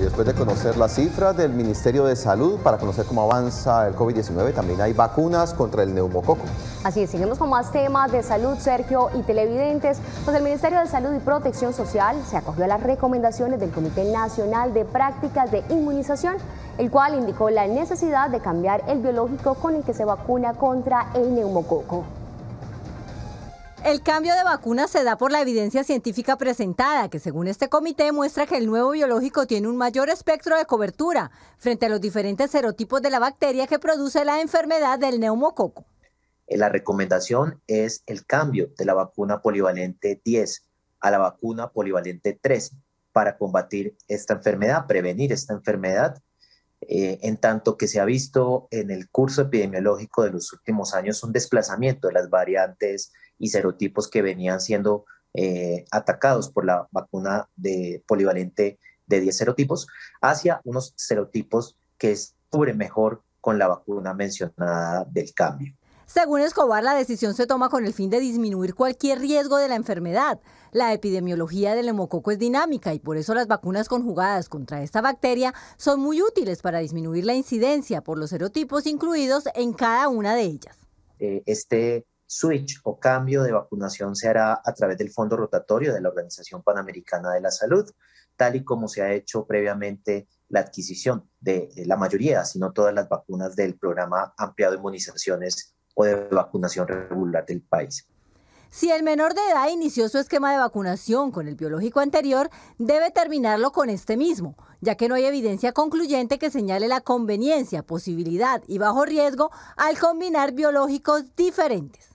Y después de conocer las cifras del Ministerio de Salud para conocer cómo avanza el COVID-19, también hay vacunas contra el neumococo. Así es, seguimos con más temas de salud, Sergio, y televidentes, Pues el Ministerio de Salud y Protección Social se acogió a las recomendaciones del Comité Nacional de Prácticas de Inmunización, el cual indicó la necesidad de cambiar el biológico con el que se vacuna contra el neumococo. El cambio de vacuna se da por la evidencia científica presentada, que según este comité muestra que el nuevo biológico tiene un mayor espectro de cobertura frente a los diferentes serotipos de la bacteria que produce la enfermedad del neumococo. Eh, la recomendación es el cambio de la vacuna polivalente 10 a la vacuna polivalente 3 para combatir esta enfermedad, prevenir esta enfermedad eh, en tanto que se ha visto en el curso epidemiológico de los últimos años un desplazamiento de las variantes y serotipos que venían siendo eh, atacados por la vacuna de polivalente de 10 serotipos hacia unos serotipos que cubren mejor con la vacuna mencionada del cambio. Según Escobar, la decisión se toma con el fin de disminuir cualquier riesgo de la enfermedad. La epidemiología del hemococo es dinámica y por eso las vacunas conjugadas contra esta bacteria son muy útiles para disminuir la incidencia por los serotipos incluidos en cada una de ellas. Eh, este switch o cambio de vacunación se hará a través del fondo rotatorio de la Organización Panamericana de la Salud, tal y como se ha hecho previamente la adquisición de la mayoría, si no todas las vacunas del programa ampliado de inmunizaciones o de vacunación regular del país. Si el menor de edad inició su esquema de vacunación con el biológico anterior, debe terminarlo con este mismo, ya que no hay evidencia concluyente que señale la conveniencia, posibilidad y bajo riesgo al combinar biológicos diferentes.